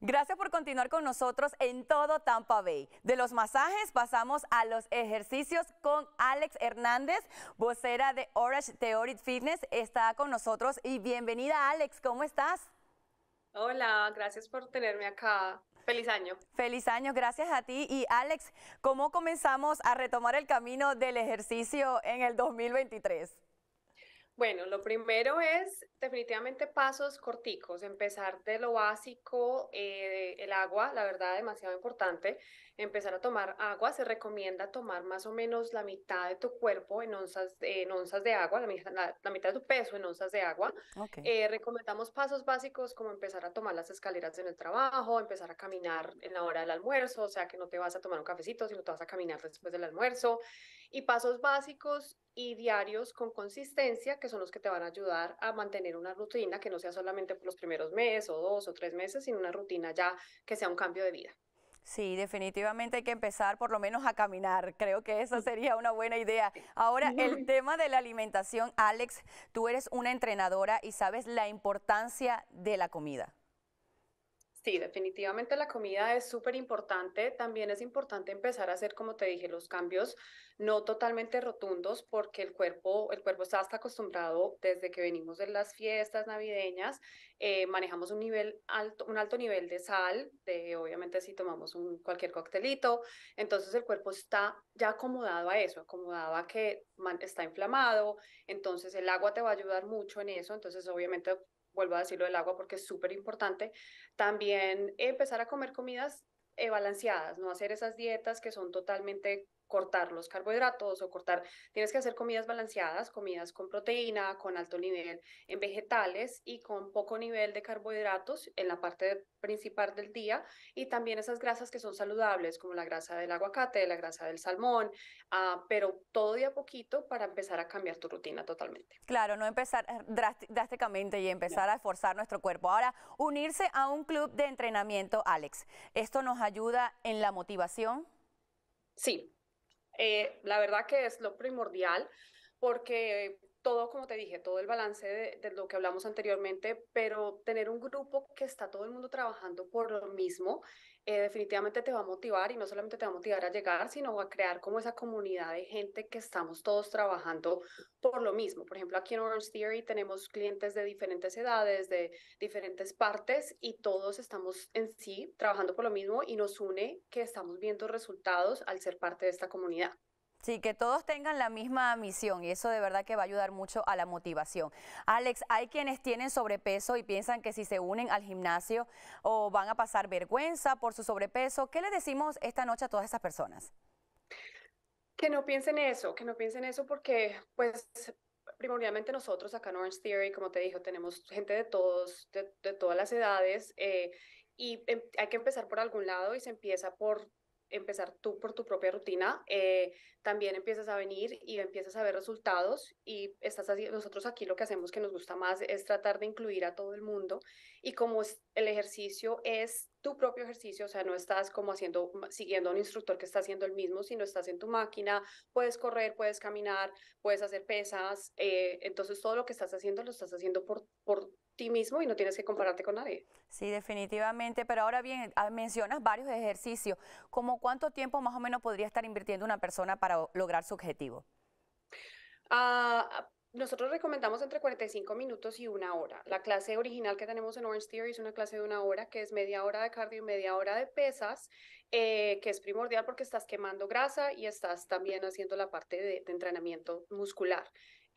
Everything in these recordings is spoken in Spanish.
Gracias por continuar con nosotros en todo Tampa Bay. De los masajes pasamos a los ejercicios con Alex Hernández, vocera de Orange Theory Fitness, está con nosotros y bienvenida Alex, ¿cómo estás? Hola, gracias por tenerme acá. Feliz año. Feliz año, gracias a ti. Y Alex, ¿cómo comenzamos a retomar el camino del ejercicio en el 2023? Bueno, lo primero es definitivamente pasos corticos, empezar de lo básico, eh, el agua, la verdad, demasiado importante, empezar a tomar agua, se recomienda tomar más o menos la mitad de tu cuerpo en onzas, en onzas de agua, la, mitad de tu peso en onzas de agua. Eh, recomendamos pasos básicos como empezar a tomar las escaleras en el trabajo, empezar a caminar en la hora del almuerzo, o sea que no te vas a tomar un cafecito, sino te vas a caminar después del almuerzo, y pasos básicos y diarios con consistencia, que son los que te van a ayudar a mantener una rutina que no sea solamente por los primeros meses o dos o tres meses, sino una rutina ya que sea un cambio de vida. Sí, definitivamente hay que empezar por lo menos a caminar. Creo que esa mm. sería una buena idea. Ahora, el tema de la alimentación, Alex, tú eres una entrenadora y sabes la importancia de la comida. Sí, definitivamente la comida es súper importante. También es importante empezar a hacer, como te dije, los cambios no totalmente rotundos porque el cuerpo, el cuerpo está hasta acostumbrado desde que venimos de las fiestas navideñas. Eh, manejamos un nivel alto, un alto nivel de sal, de, obviamente si tomamos cualquier coctelito. Entonces el cuerpo está ya acomodado a eso, acomodado a que está inflamado. Entonces el agua te va a ayudar mucho en eso. Entonces obviamente vuelvo a decirlo del agua porque es súper importante, también empezar a comer comidas eh, balanceadas, no hacer esas dietas que son totalmente cortar los carbohidratos o cortar, tienes que hacer comidas balanceadas, comidas con proteína, con alto nivel en vegetales y con poco nivel de carbohidratos en la parte principal del día y también esas grasas que son saludables como la grasa del aguacate, la grasa del salmón, ah, pero todo día a poquito para empezar a cambiar tu rutina totalmente. Claro, no empezar eh, drásticamente y empezar a esforzar nuestro cuerpo. Ahora, unirse a un club de entrenamiento, Alex, ¿esto nos ayuda en la motivación? Sí, eh, la verdad que es lo primordial porque todo, como te dije, todo el balance de, de, lo que hablamos anteriormente, pero tener un grupo que está todo el mundo trabajando por lo mismo eh, definitivamente te va a motivar y no solamente te va a motivar a llegar, sino a crear como esa comunidad de gente que estamos todos trabajando por lo mismo. Por ejemplo, aquí en Orange Theory tenemos clientes de diferentes edades, de diferentes partes y todos estamos en sí trabajando por lo mismo y nos une que estamos viendo resultados al ser parte de esta comunidad. Sí, que todos tengan la misma misión y eso de verdad que va a ayudar mucho a la motivación. Alex, hay quienes tienen sobrepeso y piensan que si se unen al gimnasio o van a pasar vergüenza por su sobrepeso. ¿Qué le decimos esta noche a todas estas personas? Que no piensen eso, que no piensen eso porque pues primordialmente nosotros acá en Orange Theory, como te dijo, tenemos gente de todos, de, todas las edades eh, y em, hay que empezar por algún lado y se empieza por empezar tú por tu propia rutina, eh, también empiezas a venir y empiezas a ver resultados y estás así, nosotros aquí lo que hacemos que nos gusta más es tratar de incluir a todo el mundo y como el ejercicio es tu propio ejercicio, o sea, no estás como haciendo, siguiendo a un instructor que está haciendo el mismo, sino estás en tu máquina, puedes correr, puedes caminar, puedes hacer pesas, eh, entonces todo lo que estás haciendo lo estás haciendo por, por ti mismo y no tienes que compararte con nadie. Sí, definitivamente, pero ahora bien, ah, mencionas varios ejercicios, ¿como cuánto tiempo más o menos podría estar invirtiendo una persona para lograr su objetivo? Ah, nosotros recomendamos entre 45 minutos y una hora. La clase original que tenemos en Orange Theory es una clase de una hora, que es media hora de cardio y media hora de pesas, eh, que es primordial porque estás quemando grasa y estás también haciendo la parte de entrenamiento muscular.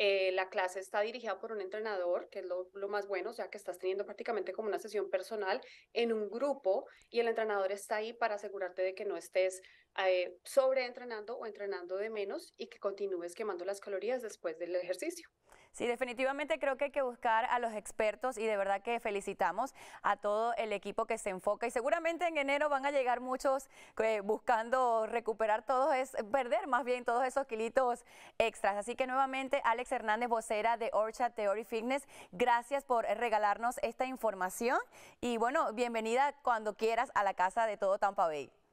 Eh, la clase está dirigida por un entrenador, que es lo, más bueno, o sea que estás teniendo prácticamente como una sesión personal en un grupo y el entrenador está ahí para asegurarte de que no estés eh, sobre entrenando o entrenando de menos y que continúes quemando las calorías después del ejercicio. Sí, definitivamente creo que hay que buscar a los expertos y de verdad que felicitamos a todo el equipo que se enfoca y seguramente en enero van a llegar muchos eh, buscando recuperar todos, es perder más bien todos esos kilitos extras. Así que nuevamente, Alex Hernández, vocera de Orcha Theory Fitness. Gracias por eh, regalarnos esta información y bueno, bienvenida cuando quieras a la casa de todo Tampa Bay.